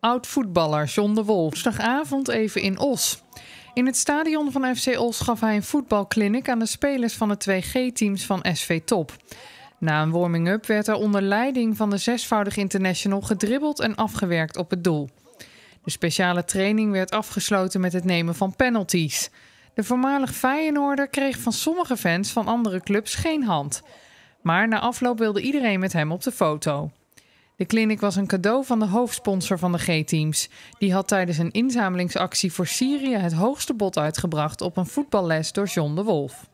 Oud-voetballer John de Wolf, even in Os. In het stadion van FC Os gaf hij een voetbalclinic aan de spelers van de 2G-teams van SV Top. Na een warming-up werd er onder leiding van de zesvoudig international gedribbeld en afgewerkt op het doel. De speciale training werd afgesloten met het nemen van penalties. De voormalig Feyenoorder kreeg van sommige fans van andere clubs geen hand. Maar na afloop wilde iedereen met hem op de foto. De kliniek was een cadeau van de hoofdsponsor van de G-teams. Die had tijdens een inzamelingsactie voor Syrië het hoogste bod uitgebracht op een voetballes door John de Wolf.